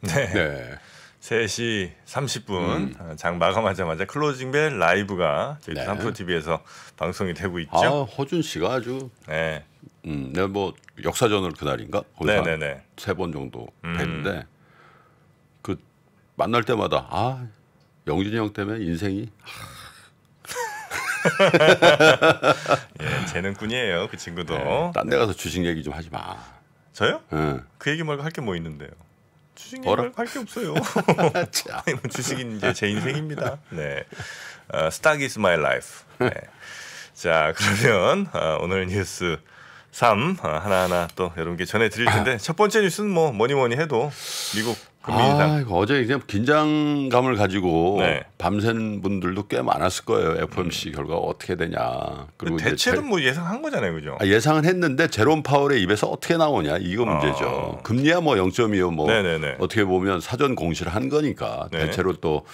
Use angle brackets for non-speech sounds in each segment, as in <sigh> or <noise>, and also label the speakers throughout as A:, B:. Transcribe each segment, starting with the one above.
A: 네. 네. 3시 30분 음. 어, 장 마감하자마자 클로징벨 라이브가 저희 네. 삼프로 TV에서 방송이 되고 있죠. 아, 허준 씨가 아주 네.
B: 음, 내가 네, 뭐 역사전을 그날인가 거기서 세번 정도 했는데 음. 그 만날 때마다 아 영준이 형 때문에 인생이
A: <laughs> 예, 재능꾼이에요 그 친구도. 네, 딴데 네. 가서 주식 얘기 좀 하지 마. 저요? 응. 그 얘기 말고 할게 뭐 있는데요. 주식 뭐라 할게 없어요. <laughs> 주식인 이제 제 인생입니다. 네, 어, s t o 스마일 라이프. 네. 자 그러면 어, 오늘 뉴스 3 어, 하나하나 또 여러분께 전해드릴 텐데 첫 번째 뉴스는 뭐 뭐니 뭐니 해도 미국
B: 금리 그 인상. 아, 어제 이제 긴장감을 가지고 네. 밤샌 분들도 꽤 많았을 거예요. FOMC 음. 결과 어떻게 되냐. 그리고 대체는 제, 뭐
A: 예상한 거잖아요, 그죠? 아,
B: 예상은 했는데 제롬 파월의 입에서 어떻게 나오냐 이거 아. 문제죠. 아. 금리야 뭐 0.25, 뭐 네네네. 어떻게 보면 사전 공시를 한 거니까 네. 대체로 또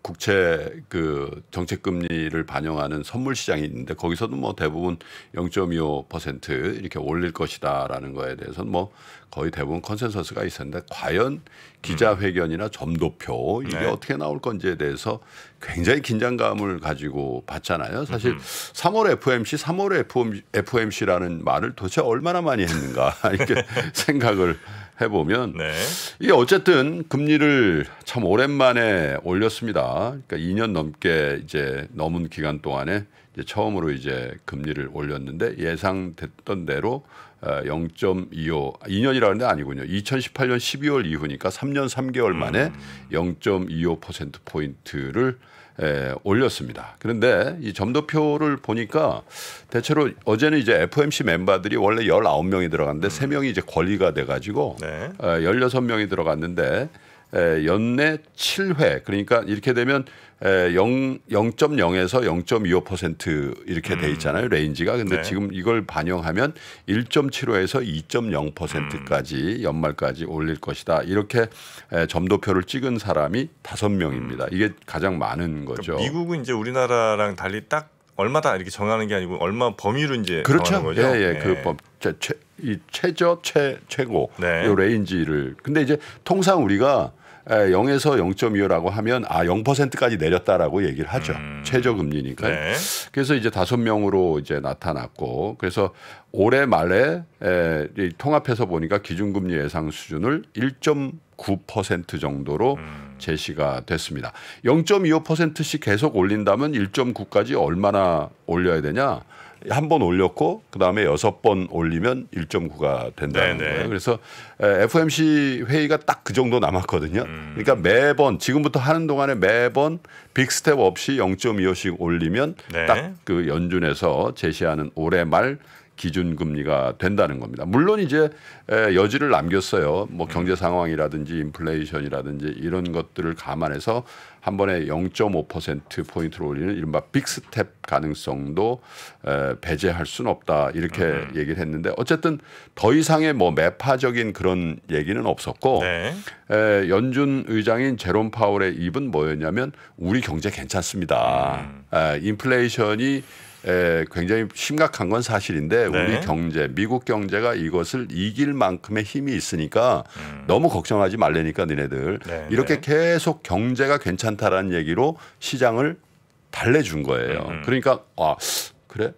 B: 국채 그 정책 금리를 반영하는 선물 시장이 있는데 거기서도 뭐 대부분 0.25% 이렇게 올릴 것이다라는 거에 대해서는 뭐 거의 대부분 컨센서스가 있었는데 과연 기자회견이나 점도표 이게 네. 어떻게 나올 건지에 대해서 굉장히 긴장감을 가지고 봤잖아요. 사실 음. 3월 FOMC, 3월 FOMC라는 말을 도대체 얼마나 많이 했는가 <laughs> 이렇게 <laughs> 생각을 해보면 네. 이게 어쨌든 금리를 참 오랜만에 올렸습니다. 그러니까 2년 넘게 이제 넘은 기간 동안에 이제 처음으로 이제 금리를 올렸는데 예상됐던 대로 0.25 어, 2년이라는 데 아니군요. 2018년 12월 이후니까 3년 3개월 만에 음. 0.25% 포인트를 에, 올렸습니다. 그런데 이 점도표를 보니까 대체로 어제는 이제 FOMC 멤버들이 원래 19명이 들어갔는데 음. 3명이 이제 권리가 돼 가지고 네. 에, 어, 16명이 들어갔는데 에, 연내 7회 그러니까 이렇게 되면 에, 0, 0.0에서 0.25% 이렇게 음. 돼 있잖아요 레인지가 근데 네. 지금 이걸 반영하면 1.75에서 2.0%까지 음. 연말까지 올릴 것이다 이렇게 에, 점도표를 찍은 사람이 다섯 명입니다 음. 이게 가장 많은 그러니까 거죠 그러니까
A: 미국은 이제 우리나라랑 달리 딱 얼마다 이렇게 정하는 게 아니고 얼마 범위로 이제 그렇죠. 거죠. 예, 예. 그 예. 그법
B: 최이 최저 최 최고 네. 요 레인지를. 근데 이제 통상 우리가 0에서 0.25라고 하면 아 0%까지 내렸다라고 얘기를 하죠. 음. 최저 금리니까. 네. 그래서 이제 다섯 명으로 이제 나타났고 그래서 올해 말에 에, 통합해서 보니까 기준금리 예상 수준을 1.9% 정도로 음. 제시가 됐습니다. 0.25%씩 계속 올린다면 1.9까지 얼마나 올려야 되냐? 한번 올렸고 그 다음에 여섯 번 올리면 1.9가 된다는 네네. 거예요. 그래서 FOMC 회의가 딱 그 정도 남았거든요. 음. 그러니까 매번 지금부터 하는 동안에 매번 빅스텝 없이 0.25씩 올리면 네. 딱그 연준에서 제시하는 올해 말 기준 금리가 된다는 겁니다. 물론 이제 여지를 남겼어요. 뭐 경제 상황이라든지 인플레이션이라든지 이런 것들을 감안해서 한 번에 0.5% 포인트로 올리는 이른바 빅스텝 가능성도 배제할 수는 없다 이렇게 음. 얘기를 했는데 어쨌든 더 이상의 뭐 매파적인 그런 얘기는 없었고 네. 에, 연준 의장인 제롬 파월의 입은 뭐였냐면 우리 경제 괜찮습니다. 음. 에, 인플레이션이 에, 예, 굉장히 심각한 건 사실인데 네. 우리 경제, 미국 경제가 이것을 이길 만큼의 힘이 있으니까 음. 너무 걱정하지 말래니까 너네들 네, 이렇게 네. 계속 경제가 괜찮다라는 얘기로 시장을 달래준 거예요. 음. 음. 그러니까 아 그래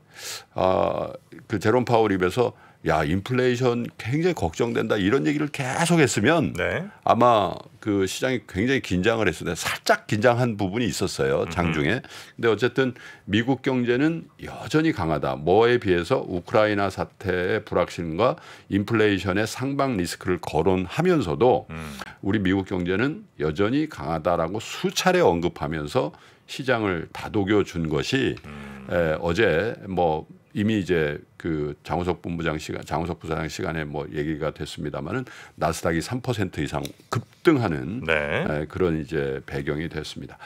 B: 아그 제롬 파월 입에서 야 인플레이션 굉장히 걱정된다 이런 얘기를 계속 했으면 네. 아마 그 시장이 굉장히 긴장을 했었는데 살짝 긴장한 부분이 있었어요 장중에 음 근데 어쨌든 미국 경제는 여전히 강하다 뭐에 비해서 우크라이나 사태의 불확실과 인플레이션의 상방 리스크를 거론하면서도 음. 우리 미국 경제는 여전히 강하다라고 수차례 언급하면서 시장을 다독여 준 것이 음. 에, 어제 뭐 이미 이제 그 장우석 본부장 시간, 장우석 부사장 시간에 뭐 얘기가 됐습니다만은 나스닥이 3% 이상 급등하는 네. 에, 그런 이제 배경이 됐습니다.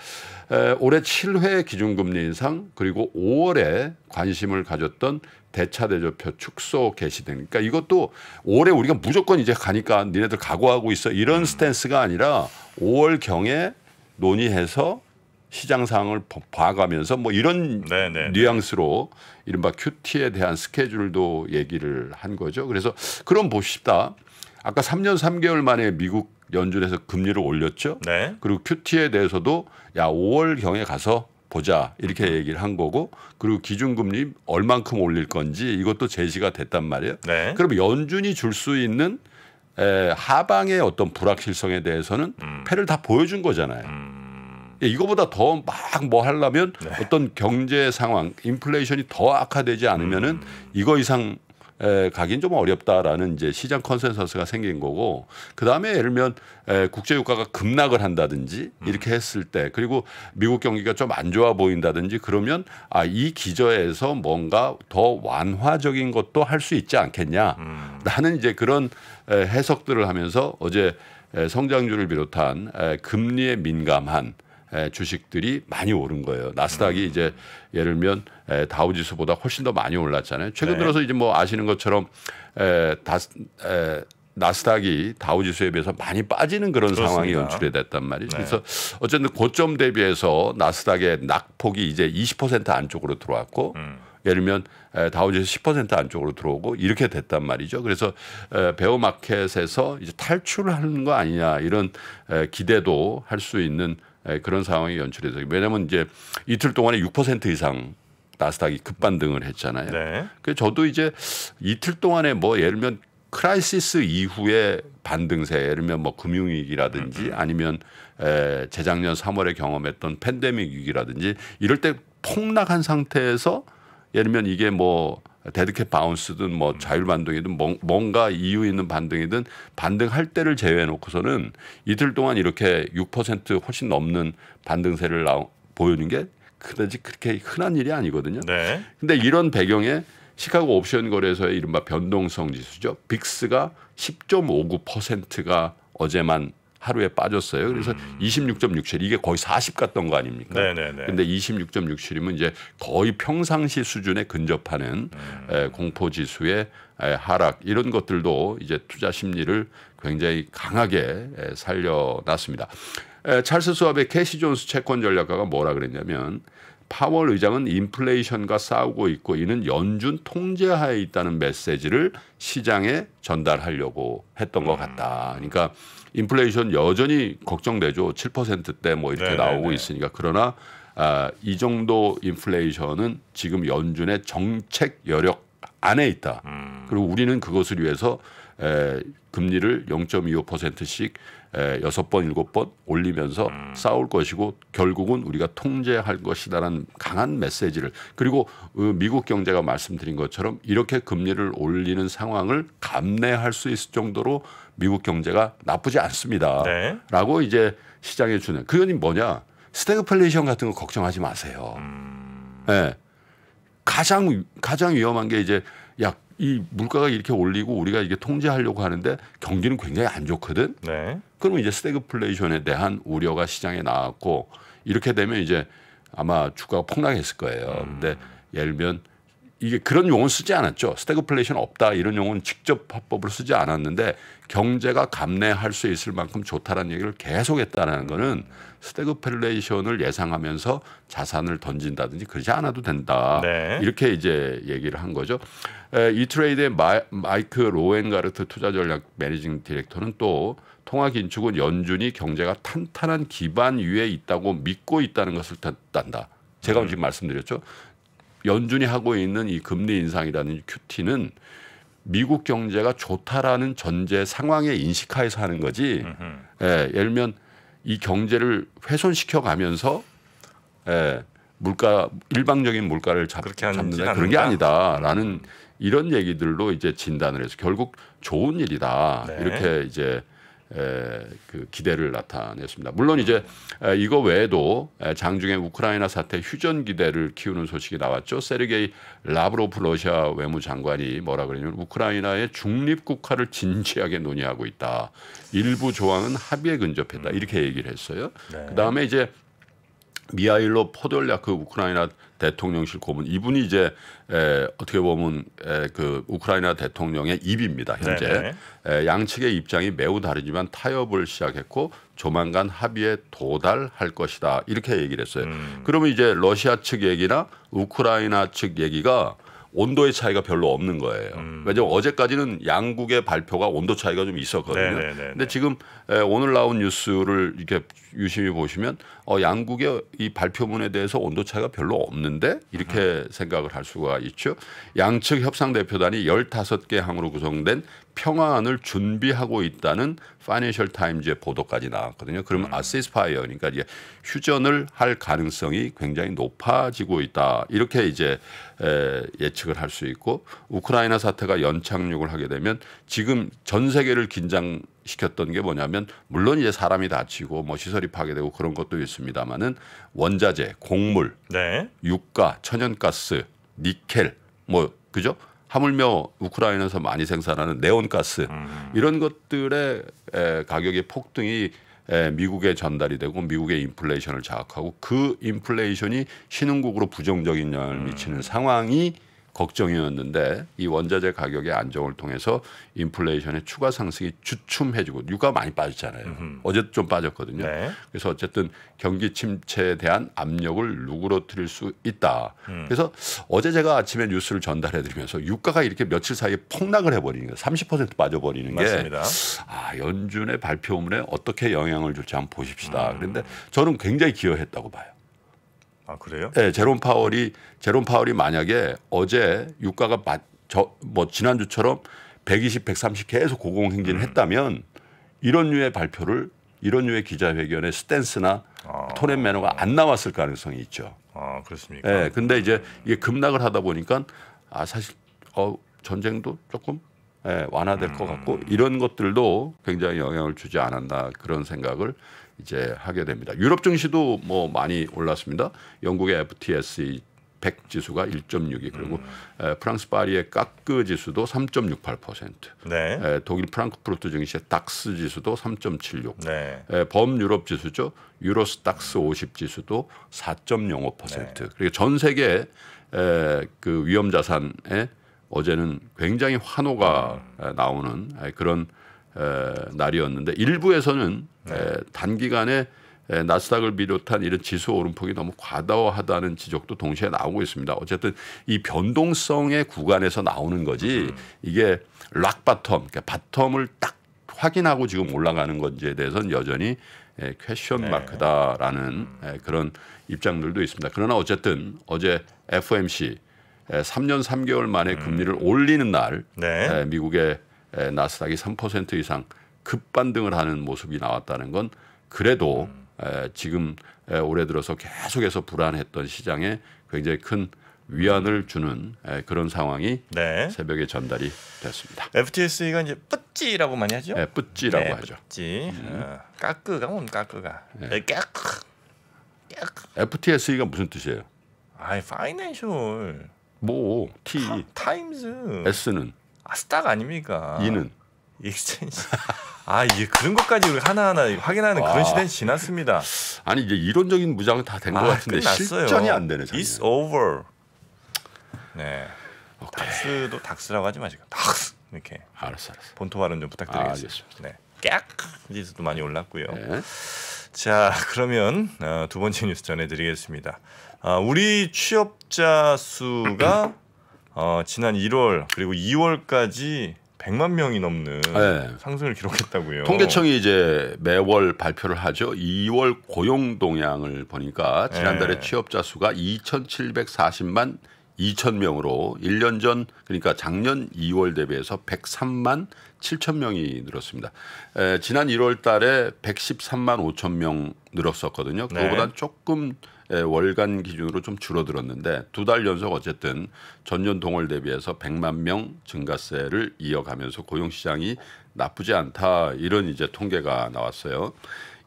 B: 에, 올해 7회 기준금리 인상 그리고 5월에 관심을 가졌던 대차 대조표 축소 개시되니까 그러니까 이것도 올해 우리가 무조건 이제 가니까 니네들 각오하고 있어 이런 음. 스탠스가 아니라 5월 경에 논의해서 시장 상황을 봐가면서 뭐 이런 네네. 네, 네. 뉘앙스로 이른바 큐티에 대한 스케줄도 얘기를 한 거죠. 그래서 그럼 보십시다. 아까 3년 3개월 만에 미국 연준에서 금리를 올렸죠. 네. 그리고 큐티에 대해서도 야 5월 경에 가서 보자 이렇게 음. 얘기를 한 거고 그리고 기준금리 얼만큼 올릴 건지 이것도 제시가 됐단 말이에요. 네. 그럼 연준이 줄 수 있는 에, 하방의 어떤 불확실성에 대해서는 음. 패를 다 보여준 거잖아요. 음. 예, 이거보다 더 막 뭐 하려면 네. 어떤 경제 상황, 인플레이션이 더 악화되지 않으면은 음. 이거 이상 에, 가긴 좀 어렵다라는 이제 시장 컨센서스가 생긴 거고 그 다음에 예를 들면 국제 유가가 급락을 한다든지 음. 이렇게 했을 때 그리고 미국 경기가 좀 안 좋아 보인다든지 그러면 아이 기저에서 뭔가 더 완화적인 것도 할 수 있지 않겠냐라는 음. 이제 그런 에, 해석들을 하면서 어제 에, 성장률을 비롯한 에, 금리에 민감한 주식들이 많이 오른 거예요. 나스닥이 음. 이제 예를 들면 다우지수보다 훨씬 더 많이 올랐잖아요. 최근 네. 들어서 이제 뭐 아시는 것처럼 에, 다, 스 에, 나스닥이 다우지수에 비해서 많이 빠지는 그런 그렇습니다. 상황이 연출이 됐단 말이죠. 네. 그래서 어쨌든 고점 대비해서 나스닥의 낙폭이 이제 20% 안쪽으로 들어왔고 음. 예를 들면 다우지수 10% 안쪽으로 들어오고 이렇게 됐단 말이죠. 그래서 배우 마켓에서 이제 탈출 하는 거 아니냐 이런 기대도 할 수 있는 예, 그런 상황이 연출이 되죠. 왜냐하면 이제 이틀 동안에 6% 이상 나스닥이 급반등을 했잖아요. 네. 그 저도 이제 이틀 동안에 뭐 예를 들면 크라이시스 이후에 반등세, 예를 들면 뭐 금융위기라든지 음. 아니면 에, 재작년 3월에 경험했던 팬데믹 위기라든지 이럴 때 폭락한 상태에서 예를 들면 이게 뭐 데드캣 바운스든 뭐 음. 자율 반등이든 뭔가 이유 있는 반등이든 반등할 때를 제외해 놓고서는 이틀 동안 이렇게 6% 훨씬 넘는 반등세를 나오, 보여준 게 그다지 그렇게 흔한 일이 아니거든요. 네. 근데 이런 배경에 시카고 옵션 거래소의 이른바 변동성 지수죠. 빅스가 10.59%가 어제만 하루에 빠졌어요. 그래서 음. 26.67 이게 거의 40 갔던 거 아닙니까? 네네네. 근데 26.67이면 이제 거의 평상시 수준에 근접하는 음. 에, 공포 지수의 에, 하락 이런 것들도 이제 투자 심리를 굉장히 강하게 에, 살려놨습니다. 에, 찰스 수업의 캐시 존스 채권 전략가가 뭐라 그랬냐면 파월 의장은 인플레이션과 싸우고 있고 이는 연준 통제하에 있다는 메시지를 시장에 전달하려고 했던 것 같다. 음. 그러니까 인플레이션 여전히 걱정되죠. 7%대 뭐 이렇게 네네네. 네, 나오고 네. 있으니까 그러나 아, 이 정도 인플레이션은 지금 연준의 정책 여력 안에 있다. 음. 그리고 우리는 그것을 위해서 에, 금리를 0.25%씩 에, 6번, 7번 올리면서 음. 싸울 것이고 결국은 우리가 통제할 것이다라는 강한 메시지를 그리고 어, 미국 경제가 말씀드린 것처럼 이렇게 금리를 올리는 상황을 감내할 수 있을 정도로 미국 경제가 나쁘지 않습니다. 네. 라고 이제 시장에 주는 그건 뭐냐 스태그플레이션 같은 거 걱정하지 마세요. 음. 네. 가장 가장 위험한 게 이제 야이 물가가 이렇게 올리고 우리가 이게 통제하려고 하는데 경기는 굉장히 안 좋거든. 네. 그러면 이제 스태그플레이션에 대한 우려가 시장에 나왔고 이렇게 되면 이제 아마 주가가 폭락했을 거예요. 음. 근데 예를 들면 이게 그런 용어는 쓰지 않았죠. 스태그플레이션 없다 이런 용어는 직접 화법으로 쓰지 않았는데 경제가 감내할 수 있을 만큼 좋다라는 얘기를 계속했다라는 거는 스태그플레이션을 예상하면서 자산을 던진다든지 그러지 않아도 된다. 네. 이렇게 이제 얘기를 한 거죠. 에, 이 트레이드의 마이, 크 로엔가르트 투자 전략 매니징 디렉터는 또 통화 긴축은 연준이 경제가 탄탄한 기반 위에 있다고 믿고 있다는 것을 뜻한다. 제가 음. 지금 말씀드렸죠. 연준이 하고 있는 이 금리 인상이라는 큐티는 미국 경제가 좋다라는 전제 상황에 인식하에서 하는 거지. 예, 예를 들면 이 경제를 훼손시켜 가면서 예, 물가 일방적인 물가를 잡, 잡는다 그런 게 아니다라는 음. 이런 얘기들로 이제 진단을 해서 결국 좋은 일이다 네. 이렇게 이제 그 기대를 나타냈습니다. 물론 이제 이거 외에도 장중에 우크라이나 사태 휴전 기대를 키우는 소식이 나왔죠. 세르게이 라브로프 러시아 외무장관이 뭐라 그러냐면 우크라이나의 중립국화를 진지하게 논의하고 있다. 일부 조항은 합의에 근접했다. 이렇게 얘기를 했어요. 네. 그다음에 이제 미하일로 포돌아크 그 우크라이나 대통령실 고문 이분이 이제 에, 어떻게 보면 에, 그 우크라이나 대통령의 입입니다 현재 네, 네. 에, 양측의 입장이 매우 다르지만 타협을 시작했고 조만간 합의에 도달할 것이다 이렇게 얘기를 했어요. 음. 그러면 이제 러시아 측 얘기나 우크라이나 측 얘기가 온도의 차이가 별로 없는 거예요. 음. 왜냐하면 어제까지는 양국의 발표가 온도 차이가 좀 있었거든요. 네네네네. 네, 근데 지금 오늘 나온 뉴스를 이렇게 유심히 보시면 어, 양국의 이 발표문에 대해서 온도 차이가 별로 없는데 이렇게 음. 생각을 할 수가 있죠. 양측 협상 대표단이 열다개 항으로 구성된 평화안을 준비하고 있다는 파이낸셜 타임즈의 보도까지 나왔거든요. 그러면 음. 아시스파이어 그러니까 이제 휴전을 할 가능성이 굉장히 높아지고 있다. 이렇게 이제 에, 예측을 할 수 있고 우크라이나 사태가 연착륙을 하게 되면 지금 전 세계를 긴장 시켰던 게 뭐냐면 물론 이제 사람이 다치고 뭐 시설이 파괴되고 그런 것도 있습니다만은 원자재, 곡물, 네. 유가, 천연가스, 니켈 뭐 그죠? 하물며 우크라이나에서 많이 생산하는 네온가스 음. 이런 것들의 에, 가격의 폭등이 에, 미국에 전달이 되고 미국의 인플레이션을 자극하고 그 인플레이션이 신흥국으로 부정적인 영향을 음. 미치는 음. 상황이 걱정이었는데 이 원자재 가격의 안정을 통해서 인플레이션의 추가 상승이 주춤해지고 유가 많이 빠졌잖아요. 어제도 좀 빠졌거든요. 네. 그래서 어쨌든 경기 침체에 대한 압력을 누그러뜨릴 수 있다. 음. 그래서 어제 제가 아침에 뉴스를 전달해드리면서 유가가 이렇게 며칠 사이에 폭락을 해버리는 거예요30% 빠져버리는 게 맞습니다. 아, 연준의 발표문에 어떻게 영향을 줄지 한번 보십시다. 음. 그런데 저는 굉장히 기여했다고 봐요. 아 그래요? 네, 제롬 파월이 제롬 파월이 만약에 어제 유가가 저뭐 지난주처럼 120, 130 계속 고공행진 음. 했다면 이런 류의 발표를 이런 류의 기자회견의 스탠스나 아. 토론 매너가 안 나왔을 가능성이 있죠.
A: 아 그렇습니까? 네,
B: 근데 이제 이게 급락을 하다 보니까 아 사실 어 전쟁도 조금 예, 완화될 음. 것 같고 이런 것들도 굉장히 영향을 주지 않았나 그런 생각을 이제 하게 됩니다. 유럽 증시도 뭐 많이 올랐습니다. 영국의 FTSE 100 지수가 1.62 그리고 음. 프랑스 파리의 까그 지수도 3.68%. 네. 에, 독일 프랑크푸르트 증시의 닥스 지수도 3.76. 네. 에, 범유럽 지수죠. 유로스닥스 50 지수도 4.05%. 네. 그리고 전 세계 그 위험 자산에 어제는 굉장히 환호가 음. 나오는 에, 그런 에, 날이었는데 일부에서는 네. 에, 단기간에 에, 나스닥을 비롯한 이런 지수 오름폭이 너무 과다하다는 지적도 동시에 나오고 있습니다. 어쨌든 이 변동성의 구간에서 나오는 거지 음. 이게 락바텀, 그러니까 바텀을 딱 확인하고 지금 올라가는 건지에 대해서는 여전히 에, 퀘션 마크다라는 네. 음. 에, 그런 입장들도 있습니다. 그러나 어쨌든 어제 FOMC 3년 3개월 만에 음. 금리를 올리는 날 네. 미국의 나스닥이 3% 이상 급반등을 하는 모습이 나왔다는 건 그래도 음. 에, 지금 에, 올해 들어서 계속해서 불안했던 시장에 굉장히 큰 위안을 주는 에, 그런 상황이 네. 새벽에 전달이 됐습니다.
A: FTSE가 이제 뿌찌라고 많이 하죠? 네, 뿌찌라고 네, 하죠. 뿌찌. 음. 어, 까끄가 뭔 까끄가? 까끄. 네. 까
B: FTSE가 무슨 뜻이에요? 아이,
A: 파이낸셜. 뭐 T 타, 타임즈 S는 아, 스탁 아닙니까? E는 익스체인 <laughs> 아, 이게 그런 것까지 우리 하나하나 확인하는 와. 그런 아. 시대는 지났습니다. 아니 이제 이론적인 무장은 다된것 아, 같은데 끝났어요. 실전이 안 되네. 자기 It's over. 네. 오케이. 닥스도 닥스라고 하지 마시고 닥스 이렇게. 알았어, 알았어. 본토 발음 좀 부탁드리겠습니다. 아, 네. 깍 이제도 많이 올랐고요. 네. 자 그러면 어, 두 번째 뉴스 전해드리겠습니다. 어, 우리 취업자 수가 어, 지난 1월 그리고 2월까지 100만 명이 넘는 네. 상승을 기록했다고요. 통계청이
B: 이제 매월 발표를 하죠. 2월 고용 동향을 보니까 지난달에 네. 취업자 수가 2,740만 2천 명으로 1년 전 그러니까 작년 2월 대비해서 103만 7천 명이 늘었습니다. 에, 지난 1월 달에 113만 5천 명 늘었었거든요. 그거보다 네. 조금 예, 월간 기준으로 좀 줄어들었는데 두 달 연속 어쨌든 전년 동월 대비해서 100만 명 증가세를 이어가면서 고용 시장이 나쁘지 않다 이런 이제 통계가 나왔어요.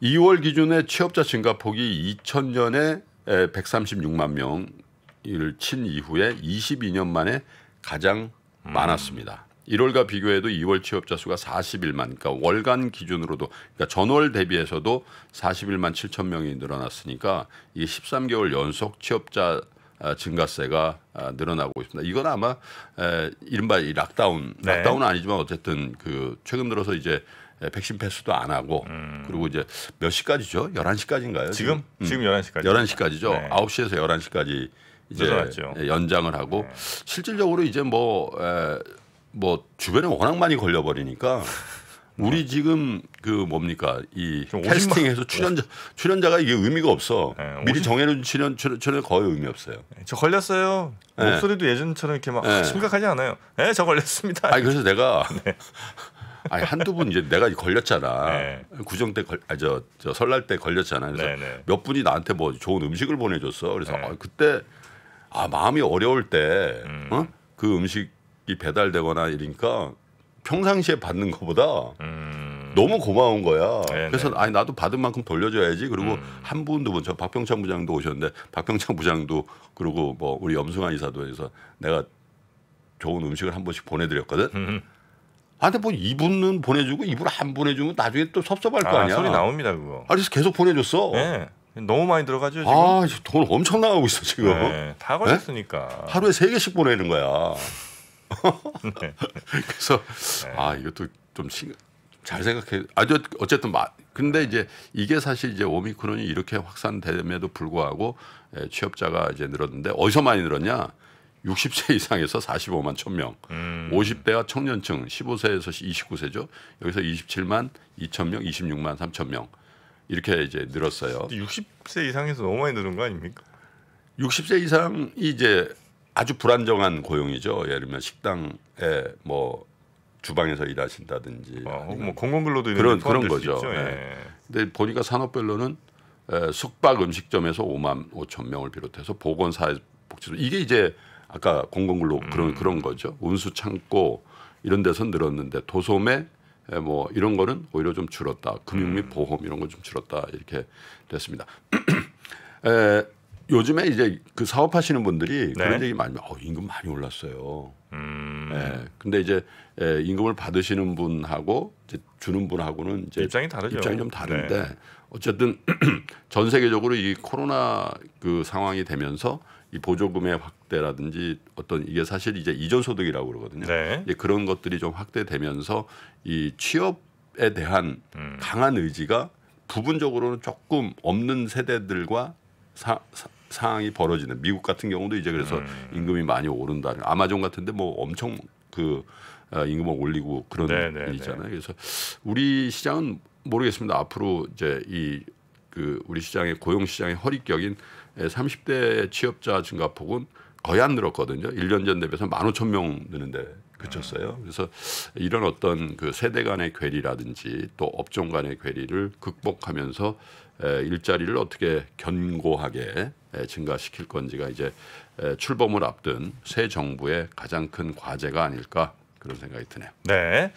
B: 2월 기준의 취업자 증가폭이 2000년에 136만 명을 친 이후에 22년 만에 가장 많았습니다. 1월과 비교해도 2월 취업자 수가 41만, 그러니까 월간 기준으로도, 그러니까 전월 대비해서도 41만 7천 명이 늘어났으니까 이게 13개월 연속 취업자 아, 증가세가 아, 늘어나고 있습니다. 이건 아마 이른바 이 락다운, 네. 락다운은 아니지만 어쨌든 그 최근 들어서 이제 백신 패스도 안 하고 음. 그리고 이제 몇 시까지죠? 11시까지인가요? 지금 지금, 음. 지금 11시까지. 11시까지죠. 네. 9시에서 11시까지 이제 늘어났죠. 예, 연장을 하고 네. 실질적으로 이제 뭐 에, 뭐 주변에 워낙 많이 걸려버리니까 우리 지금 그 뭡니까 이 캐스팅에서 출연자 출연자가 이게 의미가 없어 네, 미리 정해놓은 출연 출연 거의 의미 없어요. 네,
A: 저 걸렸어요. 네. 목소리도 예전처럼 이렇게 막 네. 심각하지 않아요.
B: 네, 저 걸렸습니다. 아 그래서 내가 <laughs> 네. <laughs> 아니 한두 분 이제 내가 걸렸잖아. 네. 구정 때 걸, 아, 저, 저 설날 때 걸렸잖아. 그래서 몇 분이 나한테 뭐 좋은 음식을 보내줬어. 그래서 아, 그때 아 마음이 어려울 때 그 음. 어? 그 음식 이 배달되거나 이러니까 평상시에 받는 것보다 음. 너무 고마운 거야. 네네. 네. 그래서 아니 나도 받은 만큼 돌려줘야지. 그리고 음. 한 분도 뭐 저 박병창 부장도 오셨는데 박병창 부장도 그리고 뭐 우리 염승환 이사도 해서 내가 좋은 음식을 한 번씩 보내드렸거든. 아, <laughs> 근데 뭐 이분은 보내주고 이분 안 보내주면 나중에 또 섭섭할 아, 거 아니야. 소리 나옵니다 그거. 아, 그래서
A: 계속 보내줬어. 네. 너무 많이 들어가죠 지금. 아,
B: 돈 엄청 나가고 있어 지금. 네, 다 걸렸으니까. 네? 하루에 세 개씩 보내는 거야. <laughs> 네. 그래서 네. 아 이것도 좀 잘 생각해. 아주 어쨌든 마, 근데 이제 이게 사실 이제 오미크론이 이렇게 확산됨에도 불구하고 예, 취업자가 이제 늘었는데 어디서 많이 늘었냐? 60세 이상에서 45만 1,000명, 음. 50대와 청년층 15세에서 29세죠. 여기서 27만 2,000명, 26만 3,000명 이렇게 이제 늘었어요.
A: 60세 이상에서 너무 많이 늘은 거 아닙니까? 60세 이상이
B: 이제 아주 불안정한 고용이죠. 예를 들면 식당에 뭐 주방에서 일하신다든지 아, 뭐 공공근로도 그런 그런 거죠. 있 예. 예. 근데 보니까 산업별로는 에, 숙박 음식점에서 5만 5천 명을 비롯해서 보건 사회복지부 이게 이제 아까 공공근로 음. 그런 그런 거죠. 운수 창고 이런 데서 늘었는데 도소매 에, 뭐 이런 거는 오히려 좀 줄었다. 금융 및 음. 보험 이런 건좀 줄었다 이렇게 됐습니다. <clears throat> 에, 요즘에 이제 그 사업하시는 분들이 네. 그런 얘기 많이 어 임금 많이 올랐어요. 음. 예. 근데 이제 예, 임금을 받으시는 분하고 이제 주는 분하고는 이제 입장이 다르죠. 입장이 좀 다른데 네. 어쨌든 <clears throat> 전 세계적으로 이 코로나 그 상황이 되면서 이 보조금의 확대라든지 어떤 이게 사실 이제 이전 소득이라고 그러거든요. 네. 예, 그런 것들이 좀 확대되면서 이 취업에 대한 음. 강한 의지가 부분적으로는 조금 없는 세대들과 사, 사, 상황이 벌어지는 미국 같은 경우도 이제 그래서 음. 임금이 많이 오른다. 는 아마존 같은데 뭐 엄청 그 어, 임금을 올리고 그런 네네네. 네, 일이잖아요. 네. 그래서 우리 시장은 모르겠습니다. 앞으로 이제 이 그 우리 시장의 고용 시장의 허리격인 30대 취업자 증가폭은 거의 안 늘었거든요. 1년 전 대비해서 1 5천명 느는데 그쳤어요. 음. 그래서 이런 어떤 그 세대 간의 괴리라든지 또 업종 간의 괴리를 극복하면서 일자리를 어떻게 견고하게 증가시킬 건지가 이제 출범을 앞둔 새 정부의 가장 큰 과제가 아닐까 그런 생각이 드네요.
A: 네.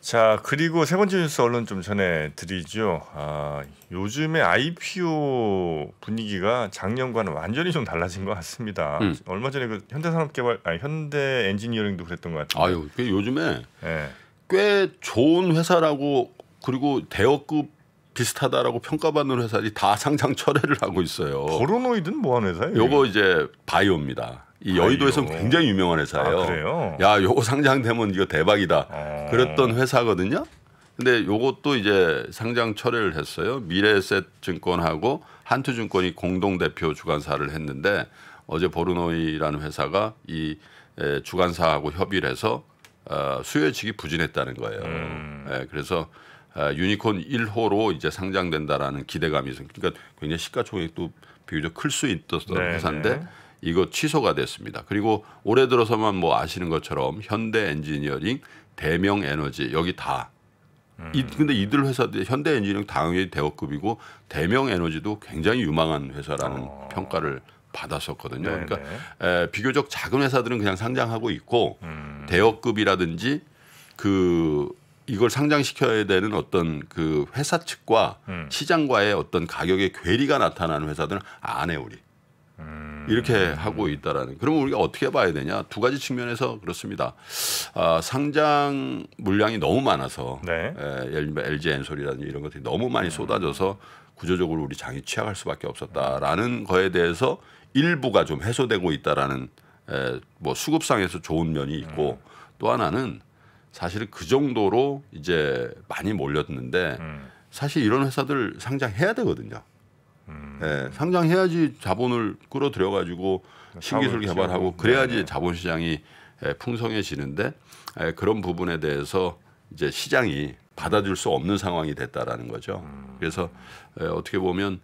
A: 자 그리고 세 번째 뉴스 언론 좀 전해드리죠. 아, 요즘에 IPO 분위기가 작년과는 완전히 좀 달라진 것 같습니다. 음. 얼마 전에 그 현대산업개발, 아니 현대 엔지니어링도 그랬던 것 같아요. 아유, 요즘에 네.
B: 꽤 좋은 회사라고 그리고 대여급 비슷하다라고 평가받는 회사들이 다 상장 철회를 하고 있어요. 버로노이든 뭐한 회사예요? 요거 이제 바이오입니다. 이 여의도에서는 바이오. 굉장히 유명한 회사예요. 아, 그래요? 야, 요거 상장되면 이거 대박이다. 아. 그랬던 회사거든요. 근데 요것도 이제 상장 철회를 했어요. 미래에셋증권하고 한투증권이 공동 대표 주관사를 했는데 어제 보르노이라는 회사가 이 주관사하고 협의를 해서 어, 수요의측이 부진했다는 거예요. 음. 예, 그래서 아, 유니콘 1호로 이제 상장된다라는 기대감이 있어요. 그러니까 굉장히 시가총액도 비교적 클 수 있었던 네, 회사인데 네. 이거 취소가 됐습니다. 그리고 올해 들어서만 뭐 아시는 것처럼 현대 엔지니어링, 대명 에너지 여기 다. 음. 이, 근데 이들 회사들 현대 엔지니어링 당연히 대어급이고 대명 에너지도 굉장히 유망한 회사라는 어. 평가를 받았었거든요. 네네. 그러니까 네. 에, 비교적 작은 회사들은 그냥 상장하고 있고 음. 대어급이라든지 그 이걸 상장시켜야 되는 어떤 그 회사 측과 음. 시장과의 어떤 가격의 괴리가 나타나는 회사들은 안해 우리 음. 이렇게 하고 있다라는. 그러면 우리가 어떻게 봐야 되냐? 두 가지 측면에서 그렇습니다. 아, 상장 물량이 너무 많아서 네. 에, 예, 예를 들면 LG 엔솔이라든지 이런 것들이 너무 많이 음. 쏟아져서 구조적으로 우리 장이 취약할 수밖에 없었다라는 거에 대해서 일부가 좀 해소되고 있다라는 에, 예, 뭐 수급상에서 좋은 면이 있고 음. 또 하나는 사실은 그 정도로 이제 많이 몰렸는데 음. 사실 이런 회사들 상장해야 되거든요. 음. 예, 상장해야지 자본을 끌어들여 가지고 네, 신기술 개발하고 그래야지 네. 네. 자본시장이 예, 풍성해지는데 예, 그런 부분에 대해서 이제 시장이 받아줄 수 없는 상황이 됐다라는 거죠. 음. 그래서 예, 어떻게 보면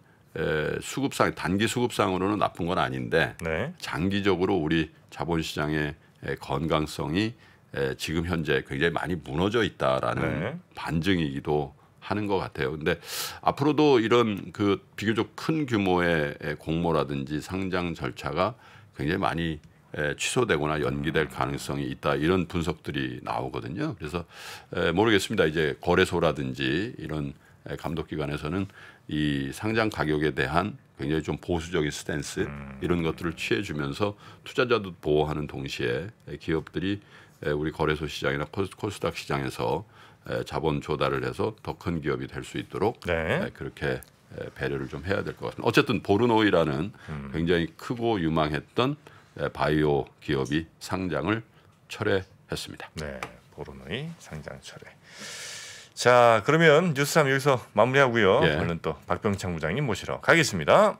B: 수급상 단기 수급상으로는 나쁜 건 아닌데 네. 장기적으로 우리 자본시장의 건강성이 예, 지금 현재 굉장히 많이 무너져 있다라는 네. 반증이기도 하는 것 같아요. 근데 앞으로도 이런 그 비교적 큰 규모의 예, 공모라든지 상장 절차가 굉장히 많이 예, 취소되거나 연기될 가능성이 있다 이런 분석들이 나오거든요. 그래서 모르겠습니다. 이제 거래소라든지 이런 감독기관에서는 이 상장 가격에 대한 굉장히 좀 보수적인 스탠스 음. 이런 것들을 취해주면서 투자자도 보호하는 동시에 기업들이 우리 거래소 시장이나 코스닥 시장에서 자본 조달을 해서 더 큰 기업이 될 수 있도록
A: 네. 그렇게
B: 배려를 좀 해야 될 것 같습니다. 어쨌든 보르노이라는 음. 굉장히 크고 유망했던 바이오 기업이 상장을 철회했습니다.
A: 네, 보르노이 상장 철회. 자, 그러면 뉴스 3 여기서 마무리하고요. 예. 얼른 또 박병창 부장님 모시러 가겠습니다.